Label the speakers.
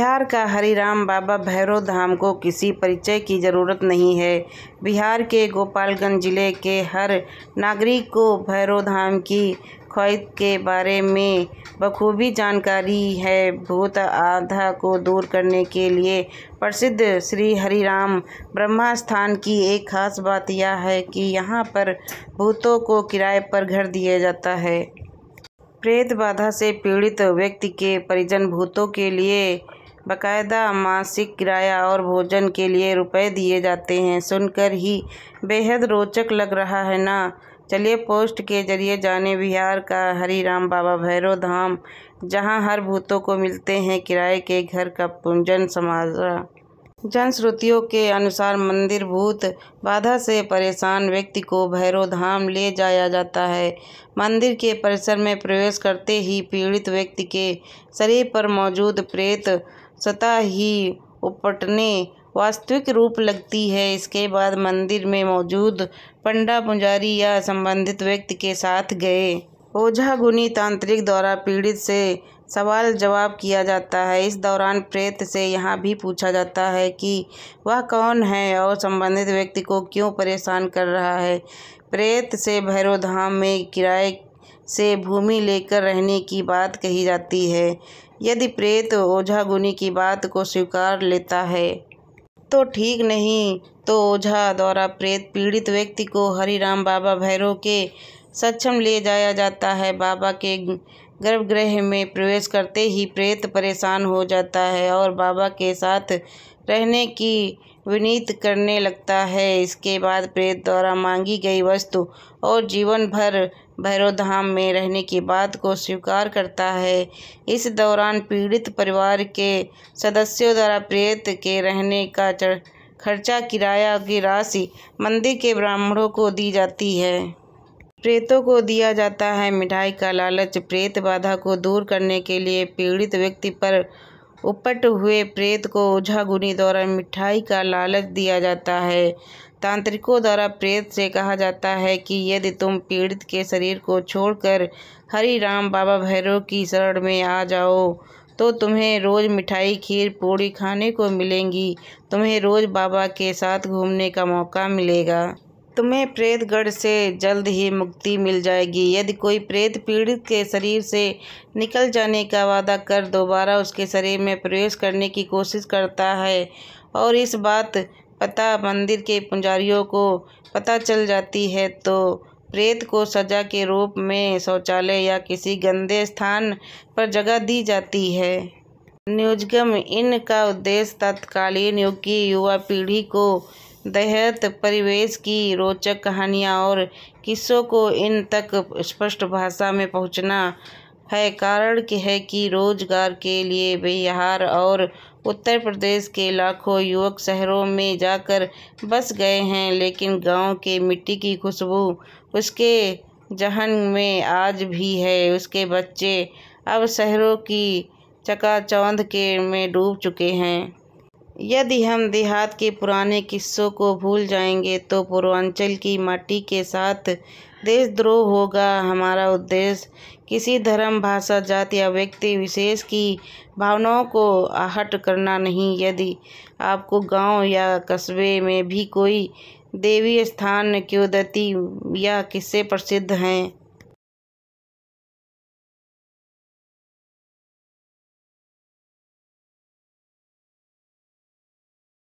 Speaker 1: बिहार का हरिराम बाबा भैरव धाम को किसी परिचय की ज़रूरत नहीं है बिहार के गोपालगंज जिले के हर नागरिक को भैरव धाम की ख्वाहिद के बारे में बखूबी जानकारी है भूत आधा को दूर करने के लिए प्रसिद्ध श्री हरिराम ब्रह्मा स्थान की एक खास बात यह है कि यहाँ पर भूतों को किराए पर घर दिया जाता है प्रेत बाधा से पीड़ित व्यक्ति के परिजन भूतों के लिए बकायदा मासिक किराया और भोजन के लिए रुपए दिए जाते हैं सुनकर ही बेहद रोचक लग रहा है ना चलिए पोस्ट के जरिए जाने बिहार का हरिराम बाबा भैरव धाम जहां हर भूतों को मिलते हैं किराए के घर का पूंजन समाजा जनश्रुतियों के अनुसार मंदिर भूत बाधा से परेशान व्यक्ति को भैरव धाम ले जाया जाता है मंदिर के परिसर में प्रवेश करते ही पीड़ित व्यक्ति के शरीर पर मौजूद प्रेत सतह ही उपटने वास्तविक रूप लगती है इसके बाद मंदिर में मौजूद पंडा पुजारी या संबंधित व्यक्ति के साथ गए ओझा गुनी तांत्रिक द्वारा पीड़ित से सवाल जवाब किया जाता है इस दौरान प्रेत से यहाँ भी पूछा जाता है कि वह कौन है और संबंधित व्यक्ति को क्यों परेशान कर रहा है प्रेत से भैरव धाम में किराए से भूमि लेकर रहने की बात कही जाती है यदि प्रेत ओझागुनी की बात को स्वीकार लेता है तो ठीक नहीं तो ओझा द्वारा प्रेत पीड़ित व्यक्ति को हरिराम बाबा भैरव के सक्षम ले जाया जाता है बाबा के गर्भगृह में प्रवेश करते ही प्रेत परेशान हो जाता है और बाबा के साथ रहने की विनीत करने लगता है इसके बाद प्रेत द्वारा मांगी गई वस्तु और जीवन भर भैरव धाम में रहने की बात को स्वीकार करता है इस दौरान पीड़ित परिवार के सदस्यों द्वारा प्रेत के रहने का खर्चा किराया की राशि मंदिर के ब्राह्मणों को दी जाती है प्रेतों को दिया जाता है मिठाई का लालच प्रेत बाधा को दूर करने के लिए पीड़ित व्यक्ति पर उपट हुए प्रेत को ओझागुनी द्वारा मिठाई का लालच दिया जाता है तांत्रिकों द्वारा प्रेत से कहा जाता है कि यदि तुम पीड़ित के शरीर को छोड़कर हरि राम बाबा भैरव की शरण में आ जाओ तो तुम्हें रोज़ मिठाई खीर पूड़ी खाने को मिलेंगी तुम्हें रोज़ बाबा के साथ घूमने का मौका मिलेगा तुम्हें प्रेतगढ़ से जल्द ही मुक्ति मिल जाएगी यदि कोई प्रेत पीड़ित के शरीर से निकल जाने का वादा कर दोबारा उसके शरीर में प्रवेश करने की कोशिश करता है और इस बात पता मंदिर के पुजारियों को पता चल जाती है तो प्रेत को सजा के रूप में शौचालय या किसी गंदे स्थान पर जगह दी जाती है न्यूजगम इन का उद्देश्य तत्कालीन युग की युवा पीढ़ी को देहत परिवेश की रोचक कहानियाँ और किस्सों को इन तक स्पष्ट भाषा में पहुँचना है कारण कि है कि रोजगार के लिए बिहार और उत्तर प्रदेश के लाखों युवक शहरों में जाकर बस गए हैं लेकिन गांव के मिट्टी की खुशबू उसके जहन में आज भी है उसके बच्चे अब शहरों की चकाचौंध के में डूब चुके हैं यदि हम देहात के पुराने किस्सों को भूल जाएंगे तो पूर्वांचल की माटी के साथ देशद्रोह होगा हमारा उद्देश्य किसी धर्म भाषा जाति या व्यक्ति विशेष की भावनाओं को आहट करना नहीं यदि आपको गांव या कस्बे में भी कोई देवी स्थान क्योदती या किस्से प्रसिद्ध हैं